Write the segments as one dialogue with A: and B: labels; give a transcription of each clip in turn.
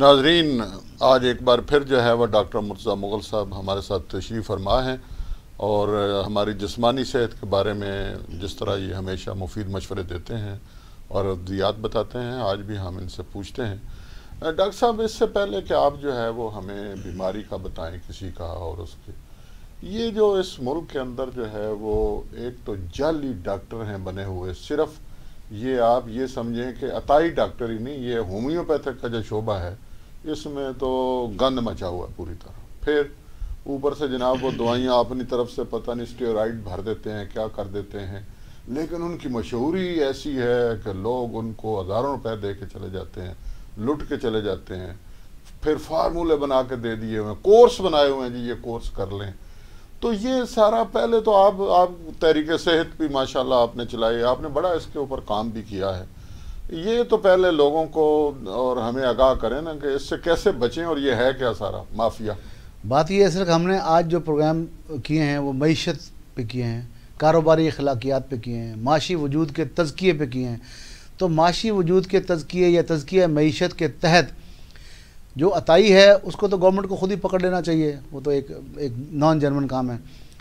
A: नाजरीन आज एक बार फिर जो है वह डॉक्टर मुर्जा मुग़ल साहब हमारे साथ तशरीफ़ फरमा हैं और हमारी जिसमानी सेहत के बारे में जिस तरह ये हमेशा मुफीद मशवरे देते हैं और अद्वियात बताते हैं आज भी हम इनसे पूछते हैं डॉक्टर साहब इससे पहले कि आप जो है वो हमें बीमारी का बताएं किसी का और उसके ये जो इस मुल्क के अंदर जो है वो एक तो जाली डॉक्टर हैं बने हुए सिर्फ ये आप ये समझें कि अताई डॉक्टर ही नहीं ये होम्योपैथिक का जो शोबा है इसमें तो गंद मचा हुआ पूरी तरह फिर ऊपर से जनाब वो दवाइयाँ अपनी तरफ से पता नहीं स्टेराइड भर देते हैं क्या कर देते हैं लेकिन उनकी मशहूरी ऐसी है कि लोग उनको हज़ारों रुपए दे के चले जाते हैं लुट के चले जाते हैं फिर फार्मूले बना के दे दिए हुए हैं कोर्स बनाए हुए हैं जी ये कोर्स कर लें तो ये सारा पहले तो आप आप तहरीक सेहत भी माशाल्लाह आपने चलाई आपने बड़ा इसके ऊपर काम भी किया है ये तो पहले लोगों को और हमें आगाह करें ना कि इससे कैसे बचें और ये है क्या सारा माफिया
B: बात यह है सर हमने आज जो प्रोग्राम किए हैं वो मीशत पे किए हैं कारोबारी अखलाकियात पे किए हैं माशी वजूद के तजकिए पे किए हैं तो माशी वजूद के तजकिए या तजकिए मीशत के तहत जो अताई है उसको तो गवर्नमेंट को खुद ही पकड़ लेना चाहिए वो तो एक एक नॉन जर्मन काम है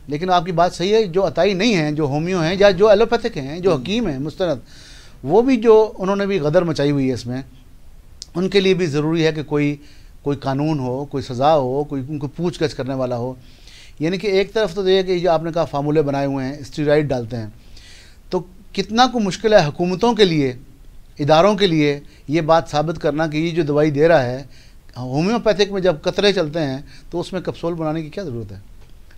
B: लेकिन आपकी बात सही है जो अताई नहीं है जो होम्यो हैं या जो एलोपैथिक हैं जो हकीम हैं मुस्तरद वो भी जो उन्होंने भी गदर मचाई हुई है इसमें उनके लिए भी ज़रूरी है कि कोई कोई कानून हो कोई सज़ा हो कोई उनको पूछ गछ करने वाला हो यानी कि एक तरफ तो ये कि जो आपने कहा फार्मूले बनाए हुए हैं स्टीराइड डालते हैं तो कितना को मुश्किल है हुकूमतों के लिए इदारों के लिए ये बात साबित करना कि ये जो दवाई दे रहा है होम्योपैथिक में जब कतरे चलते हैं तो उसमें कप्सोल बनाने की क्या ज़रूरत है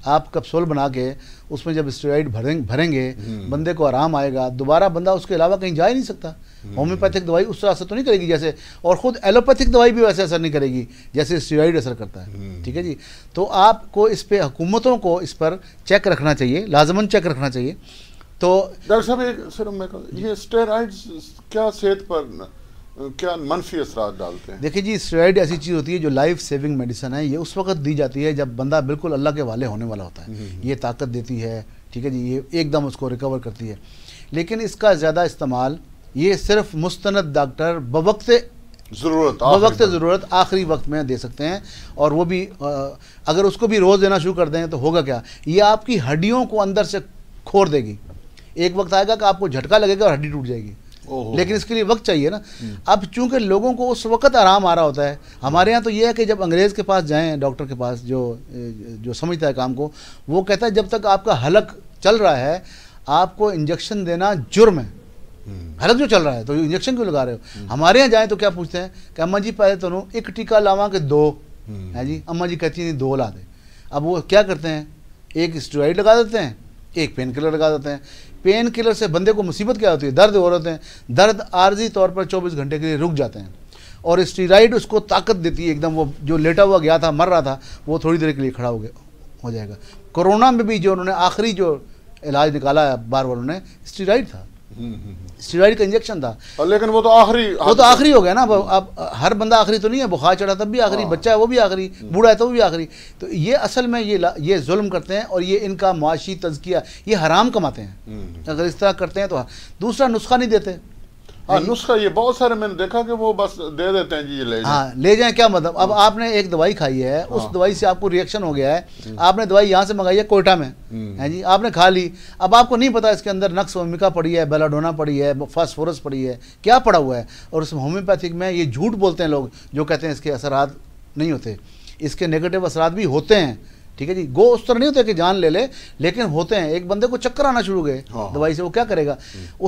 B: आप कप्सोल बना के उसमें जब स्टेराइड भरें, भरेंगे हम्म। बंदे को आराम आएगा दोबारा बंदा उसके अलावा कहीं जा ही नहीं सकता हम्म। होम्योपैथिक दवाई उस तरह असर तो नहीं करेगी जैसे और ख़ुद एलोपैथिक दवाई भी वैसे असर नहीं करेगी जैसे स्टेराइड असर करता है हम्म। ठीक है जी तो आपको इस पर हुकूमतों को इस पर चेक रखना चाहिए लाजमन चेक रखना चाहिए तो डॉक्टर साहब एक सर मैं
A: ये स्टेराइड क्या सेहत पर क्या मनफी असरा डालते हैं
B: देखिए जी स्टेरॉइड ऐसी चीज़ होती है जो लाइफ सेविंग मेडिसन है ये उस वक्त दी जाती है जब बंदा बिल्कुल अल्लाह के वाले होने वाला होता है हम्म, हम्म। ये ताकत देती है ठीक है जी ये एकदम उसको रिकवर करती है लेकिन इसका ज़्यादा इस्तेमाल ये सिर्फ मुस्तंद डॉक्टर बवक्त ज़रूरत बवक्त ज़रूरत आखिरी वक्त में दे सकते हैं और वो भी अगर उसको भी रोज़ देना शुरू कर दें तो होगा क्या ये आपकी हड्डियों को अंदर से खोर देगी एक वक्त आएगा कि आपको झटका लगेगा और हड्डी टूट जाएगी लेकिन इसके लिए वक्त चाहिए ना अब चूंकि लोगों को उस वक्त आराम आ रहा होता है हमारे यहाँ तो यह है कि जब अंग्रेज़ के पास जाएं डॉक्टर के पास जो जो समझता है काम को वो कहता है जब तक आपका हलक चल रहा है आपको इंजेक्शन देना जुर्म है हम्म। हलक जो चल रहा है तो इंजेक्शन क्यों लगा रहे हो हम्म। हमारे यहाँ जाएँ तो क्या पूछते हैं कि अम्मा जी पहले तो एक टीका लावा के दो हम्म। है जी अम्मा जी कहती हैं दो ला दे अब वो क्या करते हैं एक स्टोराइड लगा देते हैं एक पेन किलर लगा देते हैं पेन किलर से बंदे को मुसीबत क्या होती है दर्द हो रहे हैं दर्द आर्जी तौर पर 24 घंटे के लिए रुक जाते हैं और स्टीराइड उसको ताकत देती है एकदम वो जो लेटा हुआ गया था मर रहा था वो थोड़ी देर के लिए खड़ा हो गया हो जाएगा कोरोना में भी जो उन्होंने आखिरी जो इलाज निकाला है बार बार उन्होंने स्टीराइड था स्टीरॉइड का इंजेक्शन था और लेकिन वो तो
A: आखिरी वो तो आखिरी हो गया ना हम्म।
B: अब हर बंदा आखिरी तो नहीं है बुखार चढ़ा तब भी आखिरी हाँ। बच्चा है वो भी आखिरी हम्म। बूढ़ा है तो वो भी आखिरी तो ये असल में ये ये जुल्म करते हैं और ये इनका मुआशी तजकिया ये हराम कमाते हैं हम्म। अगर इस तरह करते हैं तो दूसरा नुस्खा नहीं देते हाँ, नुस्खा
A: ये बहुत सारे मैंने देखा कि वो बस दे देते हैं जी ले हाँ
B: ले जाए क्या मतलब अब हाँ। आपने एक दवाई खाई है हाँ। उस दवाई से आपको रिएक्शन हो गया है आपने दवाई यहाँ से मंगाई है कोयटा में हम्म। है जी आपने खा ली अब आपको नहीं पता इसके अंदर नक्स वोमिका पड़ी है बेलाडोना पड़ी है फॉस्फोरस पड़ी है क्या पड़ा हुआ है और उस होम्योपैथिक में ये झूठ बोलते हैं लोग जो कहते हैं इसके असरात नहीं होते इसके नेगेटिव असरात भी होते हैं ठीक है जी गो उस तरह नहीं होते कि जान ले ले लेकिन होते हैं एक बंदे को चक्कर आना शुरू गए हाँ, हाँ। दवाई से वो क्या करेगा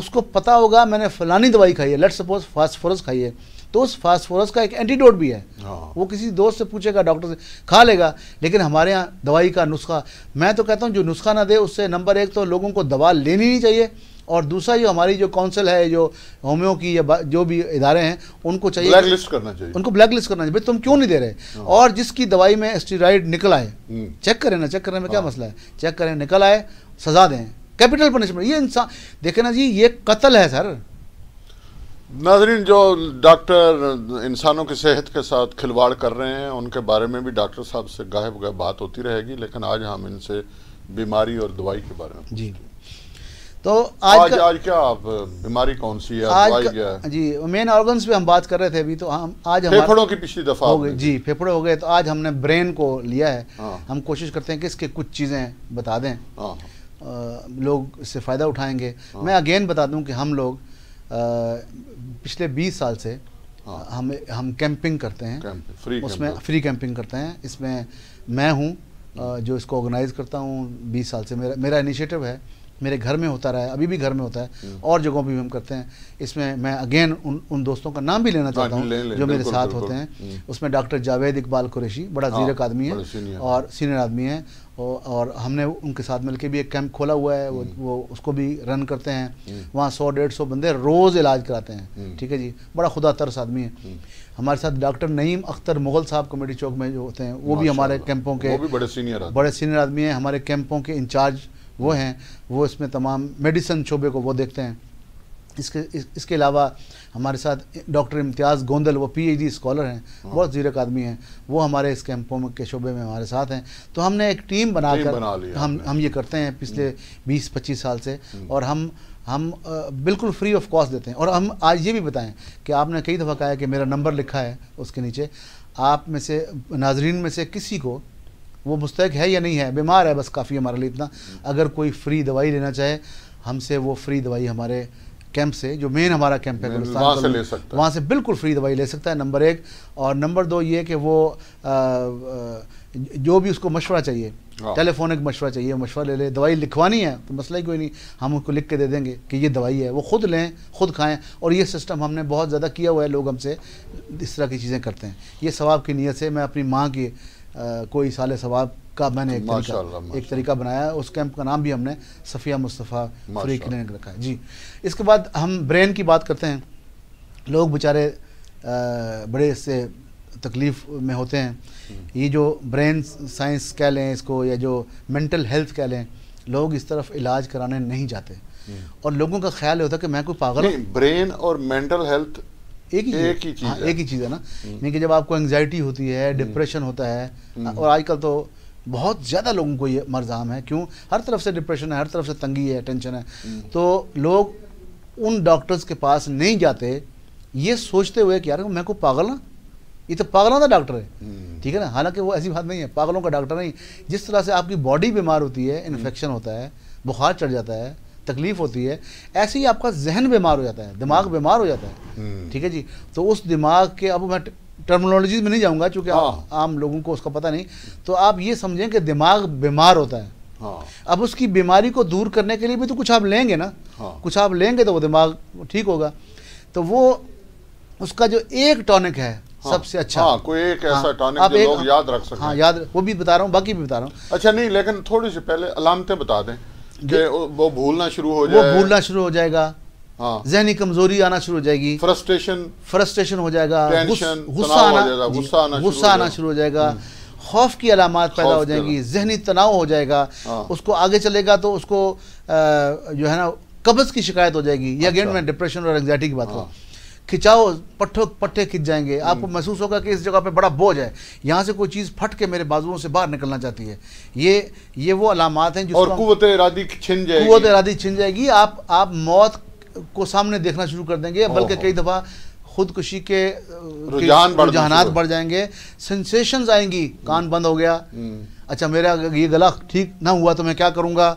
B: उसको पता होगा मैंने फलानी दवाई खाई है लेट सपोज फास्फोरस खाई है तो उस फास्फोरस का एक एंटीडोट भी है हाँ। वो किसी दोस्त से पूछेगा डॉक्टर से खा लेगा लेकिन हमारे यहाँ दवाई का नुस्खा मैं तो कहता हूँ जो नुस्खा ना दे उससे नंबर एक तो लोगों को दवा लेनी नहीं चाहिए और दूसरा ये हमारी जो काउंसिल है जो होम्यो की या जो भी इदारे हैं उनको चाहिए ब्लैक लिस्ट करना चाहिए उनको ब्लैक लिस्ट करना चाहिए भाई तुम क्यों नहीं दे रहे हाँ। और जिसकी दवाई में स्टीराइड निकल आए चेक हम्म। करें ना चेक करने में क्या हाँ। मसला है चेक करें निकल आए सजा दें कैपिटल पनिशमेंट ये इंसान देखे ना जी ये कत्ल है
A: सर नाजरीन जो डॉक्टर इंसानों की सेहत के साथ खिलवाड़ कर रहे हैं उनके बारे में भी डॉक्टर साहब से गायब गायब बात होती रहेगी लेकिन आज हम इनसे बीमारी और दवाई के बारे में जी तो आज आज, आज क्या आप बीमारी कौन सी है आज का,
B: जी मेन ऑर्गन्स पे हम बात कर रहे थे अभी तो हम आज फेफड़ों
A: की पिछली दफा हो गई जी
B: फेफड़े हो गए तो आज हमने ब्रेन को लिया है हाँ। हम कोशिश करते हैं कि इसके कुछ चीज़ें बता दें आ, हाँ। लोग इससे फ़ायदा उठाएंगे हाँ। मैं अगेन बता दूं कि हम लोग आ, पिछले 20 साल से हम हम कैंपिंग करते हैं उसमें फ्री कैंपिंग करते हैं इसमें मैं हूँ जो इसको ऑर्गेनाइज़ करता हूँ बीस साल से मेरा मेरा इनिशिएटिव है मेरे घर में होता रहा है अभी भी घर में होता है हम्म। और जगहों पर भी हम करते हैं इसमें मैं अगेन उन उन दोस्तों का नाम भी लेना चाहता हाँ, हूँ जो मेरे साथ होते हैं हम्म। उसमें डॉक्टर जावेद इकबाल कुरेशी बड़ा हाँ, जीरक आदमी है और सीनियर आदमी है और हमने उनके साथ मिलकर भी एक कैंप खोला हुआ है वो हम्म। वो उसको भी रन करते हैं वहाँ सौ डेढ़ सौ बंदे रोज़ इलाज कराते हैं ठीक है जी बड़ा खुदा तरस आदमी है हमारे साथ डॉक्टर नईम अख्तर मुगल साहब कमेटी चौक में जो होते हैं वो भी हमारे कैंपों के बड़े सीनियर बड़े सीनियर आदमी हैं हमारे कैंपों के इंचार्ज वो हैं वो इसमें तमाम मेडिसन शोबे को वो देखते हैं इसके इस, इसके अलावा हमारे साथ डॉक्टर इम्तियाज़ गोंदल वो पीएचडी स्कॉलर हैं हाँ। बहुत जीरक आदमी हैं वो हमारे इस कैंपों के शोबे में हमारे साथ हैं तो हमने एक टीम बनाकर बना हम हम ये करते हैं पिछले 20-25 हम्म। साल से हम्म। और हम हम बिल्कुल फ्री ऑफ कॉस्ट देते हैं और हम आज ये भी बताएं कि आपने कई दफ़ा कहा है कि मेरा नंबर लिखा है उसके नीचे आप में से नाजरीन में से किसी को वो मुस्तक है या नहीं है बीमार है बस काफ़ी हमारे लिए इतना अगर कोई फ्री दवाई लेना चाहे हमसे वो फ्री दवाई हमारे कैंप से जो मेन हमारा कैंप है वहाँ से ले सकता है वहाँ से बिल्कुल फ्री दवाई ले सकता है नंबर एक और नंबर दो ये कि वो जो भी उसको मशवरा चाहिए टेलीफोनिक हाँ। मशवरा चाहिए मशवरा ले ले दवाई लिखवानी है तो मसला ही कोई नहीं हम उनको लिख के दे देंगे कि ये दवाई है वो खुद लें खुद खाएं और ये सिस्टम हमने बहुत ज़्यादा किया हुआ है लोग हमसे इस तरह की चीज़ें करते हैं ये सवाब की नीयत से मैं अपनी माँ की कोई साल सवाब का मैंने एक तरीका एक तरीका बनाया उस कैंप का नाम भी हमने सफ़िया मुस्तफ़ा फ्री क्लिनिक रखा है जी इसके बाद हम ब्रेन की बात करते हैं लोग बेचारे बड़े से तकलीफ़ में होते हैं हम्म। ये जो ब्रेन साइंस कह लें इसको या जो मेंटल हेल्थ कह लें लोग इस तरफ इलाज कराने नहीं जाते हम्म। और लोगों का ख्याल होता है कि मैं कोई पागल
A: ब्रेन और मेंटल हेल्थ एक ही एक ही चीज़ एक ही
B: चीज़ हाँ, है ना हम्म। यानी कि जब आपको एंग्जाइटी होती है डिप्रेशन हम्म। होता है हम्म। और आजकल तो बहुत ज़्यादा लोगों को ये मरजाम है क्यों हर तरफ से डिप्रेशन है हर तरफ से तंगी है टेंशन है तो लोग उन डॉक्टर्स के पास नहीं जाते ये सोचते हुए कि यार मैं को पागल ना ये तो पागलों का डॉक्टर है ठीक है ना हालांकि वो ऐसी बात नहीं है पागलों का डॉक्टर नहीं जिस तरह से आपकी बॉडी बीमार होती है इन्फेक्शन होता है बुखार चढ़ जाता है तकलीफ होती है ऐसे ही आपका जहन बीमार हो जाता है दिमाग हम्म। बीमार हो जाता है हम्म। ठीक है जी तो उस दिमाग के अब मैं टर्मोलॉजी में नहीं जाऊंगा क्योंकि हाँ। आम लोगों को उसका पता नहीं तो आप ये समझें कि दिमाग बीमार होता है हाँ। अब उसकी बीमारी को दूर करने के लिए भी तो कुछ आप लेंगे ना हाँ। कुछ आप लेंगे तो वो दिमाग ठीक होगा तो वो उसका जो एक टॉनिक है हाँ, सबसे अच्छा हाँ,
A: कोई एक हाँ, ऐसा टॉनिक आप जो एक, लोग याद रख सकते हाँ याद
B: वो भी बता रहा हूँ बाकी भी बता रहा हूँ
A: अच्छा नहीं लेकिन थोड़ी सी पहले अलामतें तो बता दें वो भूलना शुरू हो जाए वो भूलना
B: शुरू हो जाएगा हाँ। जहनी कमजोरी आना शुरू हो जाएगी फ्रस्ट्रेशन फ्रस्ट्रेशन हो जाएगा गुस्सा आना गुस्सा आना शुरू हो जाएगा हम्म। खौफ की अलामत पैदा हो जाएगी जहनी तनाव हो जाएगा हाँ। उसको आगे चलेगा तो उसको जो है ना कब्ज़ की शिकायत हो जाएगी ये अगेन अच्छा। मैं डिप्रेशन और एंगजाइटी की बात हाँ। करूँ खिंचाओ पट्ठों पट्ठे खिंच जाएंगे हम्म। आपको महसूस होगा कि इस जगह पे बड़ा बोझ है यहाँ से कोई चीज़ फट के मेरे बाजुओं से बाहर निकलना चाहती है ये ये वो अलामत
A: हैं और कुत इरादी छिन जाएगी कुत
B: इरादी छिन जाएगी आप आप मौत को सामने देखना शुरू कर देंगे बल्कि कई दफ़ा खुदकुशी के रुझान रुझानात बढ़ जाएंगे सेंसेशंस आएंगी कान हम्म। बंद हो गया हम्म। अच्छा मेरा ये गला ठीक ना हुआ तो मैं क्या करूँगा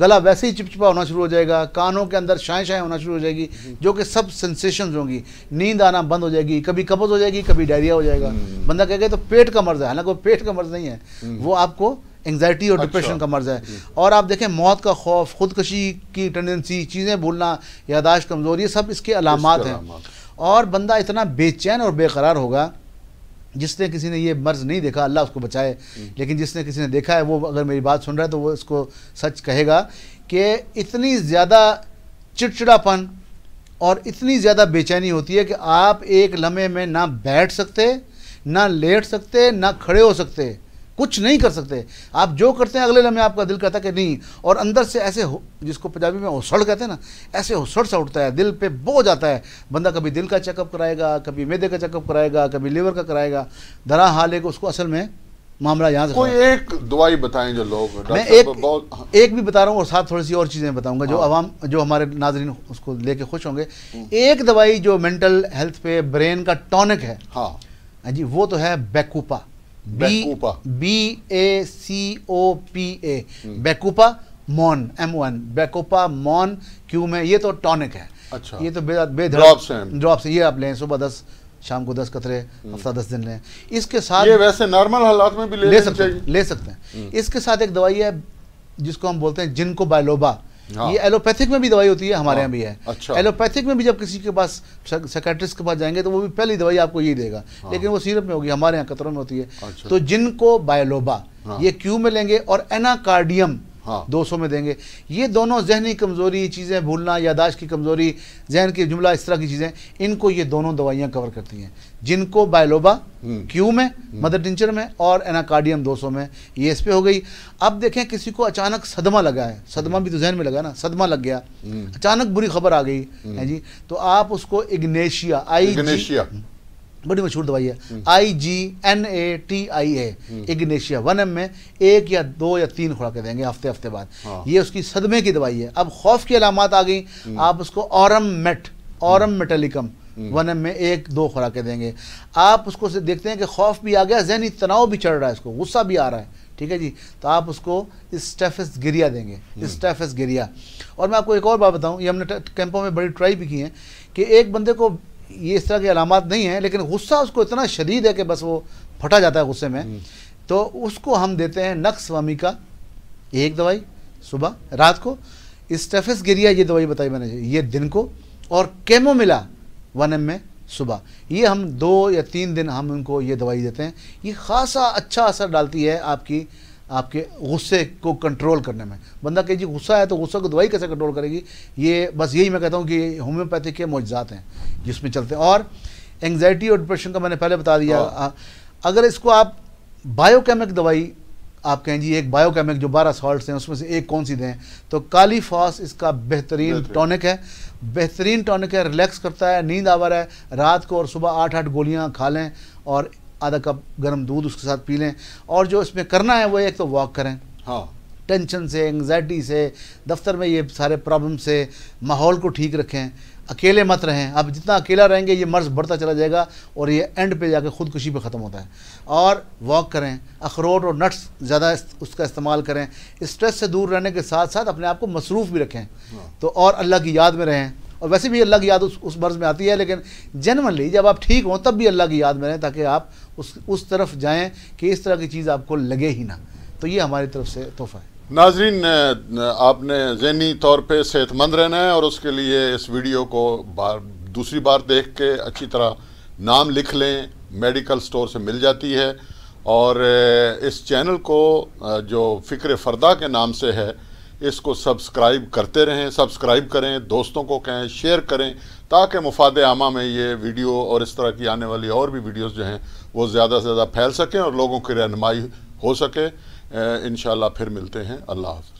B: गला वैसे ही चिपचिपा होना शुरू हो जाएगा कानों के अंदर शाएँ शाएँ होना शुरू हो जाएगी जो कि सब सेंसेशंस होंगी नींद आना बंद हो जाएगी कभी कब्ज़ हो जाएगी कभी डायरिया हो जाएगा बंदा कह गया तो पेट का मर्ज़ है हालांकि वो पेट का मर्ज़ नहीं है वो आपको एंगजाइटी और डिप्रेशन अच्छा। का मर्ज़ है और आप देखें मौत का खौफ खुदकशी की टेंडेंसी चीज़ें भूलना यादाश्त कमज़ोरी सब इसके अलामत हैं और बंदा इतना बेचैन और बेकरार होगा जिसने किसी ने ये मर्ज नहीं देखा अल्लाह उसको बचाए लेकिन जिसने किसी ने देखा है वो अगर मेरी बात सुन रहा है तो वो इसको सच कहेगा कि इतनी ज़्यादा चिड़चिड़ापन और इतनी ज़्यादा बेचैनी होती है कि आप एक लम्हे में ना बैठ सकते ना लेट सकते ना खड़े हो सकते कुछ नहीं कर सकते आप जो करते हैं अगले लम्हे आपका दिल कहता कि नहीं और अंदर से ऐसे हो जिसको पंजाबी में ओसड़ कहते हैं ना ऐसे ओसड़ सा उठता है दिल पे बो जाता है बंदा कभी दिल का चेकअप कराएगा कभी मैदे का चेकअप कराएगा कभी लीवर का कराएगा धरा हाल एक उसको असल में मामला यहाँ से कोई एक
A: दवाई बताएं जो लोग मैं एक
B: हाँ। एक भी बता रहा हूँ और साथ थोड़ी सी और चीज़ें बताऊंगा जो हाँ। आवाम जो हमारे नाजरीन उसको लेके खुश होंगे हाँ। एक दवाई जो मेंटल हेल्थ पे ब्रेन का टॉनिक है हाँ जी वो तो है bacopa B B A C O P A bacopa mon M one bacopa mon Q में ये तो टॉनिक है अच्छा ये तो ड्रॉप्स ड्रॉप्स ये आप लें सुबह दस शाम को दस कतरे hmm. हफ्ता दस दिन लें इसके साथ ये वैसे नॉर्मल हालात में भी ले, ले सकते हैं ले सकते हैं hmm. इसके साथ एक दवाई है जिसको हम बोलते हैं जिनको बायलोबा हाँ। ये एलोपैथिक में भी दवाई होती है हमारे यहाँ हाँ। भी है अच्छा एलोपैथिक में भी जब किसी के पास सेक्रेटरिस्ट के पास जाएंगे तो वो भी पहली दवाई आपको यही देगा हाँ। लेकिन वो सीरप में होगी हमारे यहाँ कतरों में होती है अच्छा। तो जिनको बायोलोबा हाँ। ये क्यू में लेंगे और एनाकार्डियम हाँ। दो सौ में देंगे ये दोनों जहनी कमज़ोरी चीज़ें भूलना यादाश्त की कमज़ोरी जहन की जुमला इस तरह की चीज़ें इनको ये दोनों दवाइयाँ कवर करती हैं जिनको बायलोबा क्यू हम्म। में हम्म। मदर टिंचर में और एनाकार्डियम 200 में ये इस पर हो गई अब देखें किसी को अचानक सदमा लगा है सदमा भी तो जहन में लगा ना सदमा लग गया हम्म। अचानक बुरी खबर आ गई है जी तो आप उसको इग्नेशिया आई इग्नेशिया बड़ी मशहूर दवाई है I G N A T I A ignatia one M में एक या दो या तीन खुराकें देंगे हफ्ते हफ्ते बाद हाँ। ये उसकी सदमे की दवाई है अब खौफ की अलामत आ गई हम्म। आप उसको औरम मेट औरम मेटेलिकम हम्म। वन एम में एक दो खुराकें देंगे आप उसको देखते हैं कि खौफ भी आ गया जहनी तनाव भी चढ़ रहा है इसको गुस्सा भी आ रहा है ठीक है जी तो आप उसको स्टेफिस गिरिया देंगे हम्म। स्टेफिस गिरिया और मैं आपको एक और बात बताऊँ ये हमने कैंपों में बड़ी ट्राई भी की है कि एक बंदे को ये इस तरह की अलामत नहीं है लेकिन गुस्सा उसको इतना शदीद है कि बस वो फटा जाता है गुस्से में हम्म। तो उसको हम देते हैं नक्स वमी का एक दवाई सुबह रात को स्टेफिस गिरिया ये दवाई बताई मैंने ये दिन को और केमो मिला वन एम में सुबह ये हम दो या तीन दिन हम उनको ये दवाई देते हैं ये खासा अच्छा असर डालती है आपकी आपके गुस्से को कंट्रोल करने में बंदा कह जी गुस्सा है तो गुस्सा को दवाई कैसे कंट्रोल करेगी ये बस यही मैं कहता हूँ कि होम्योपैथी के मुआजात हैं जिसमें चलते हैं और एंगजाइटी और डिप्रेशन का मैंने पहले बता दिया हाँ। अगर इसको आप बायोकेमिक दवाई आप कहें जी एक बायोकेमिक जो बारह सॉल्ट हैं उसमें से एक कौन सी दें तो काली फॉस इसका बेहतरीन टॉनिक है बेहतरीन टॉनिक है रिलैक्स करता है नींद आवर है रात को और सुबह आठ आठ गोलियां खा लें और आधा कप गर्म दूध उसके साथ पी लें और जो इसमें करना है वो एक तो वॉक करें हाँ टेंशन से एंगजाइटी से दफ्तर में ये सारे प्रॉब्लम से माहौल को ठीक रखें अकेले मत रहें आप जितना अकेला रहेंगे ये मर्ज़ बढ़ता चला जाएगा और ये एंड पे जाके खुदकुशी पे ख़त्म होता है और वॉक करें अखरोट और नट्स ज़्यादा उसका इस्तेमाल करें स्ट्रेस से दूर रहने के साथ साथ अपने आप को मसरूफ़ भी रखें हाँ। तो और अल्लाह की याद में रहें और वैसे भी अल्लाह की याद उस उस मर्ज़ में आती है लेकिन जनरली जब आप ठीक हों तब भी अल्लाह की याद में रहें ताकि आप उस उस तरफ जाएं कि इस तरह की चीज़ आपको लगे ही ना तो ये हमारी तरफ से तोहफा है
A: नाजरीन आपने जहनी तौर पे सेहतमंद रहना है और उसके लिए इस वीडियो को बार दूसरी बार देख के अच्छी तरह नाम लिख लें मेडिकल स्टोर से मिल जाती है और इस चैनल को जो फ़िक्र फरदा के नाम से है इसको सब्सक्राइब करते रहें सब्सक्राइब करें दोस्तों को कहें शेयर करें ताकि मुफाद आमा में ये वीडियो और इस तरह की आने वाली और भी वीडियोज़ जो हैं वो ज़्यादा से ज़्यादा फैल सकें और लोगों की रहनमाई हो सके इन फिर मिलते हैं अल्लाह हाफ़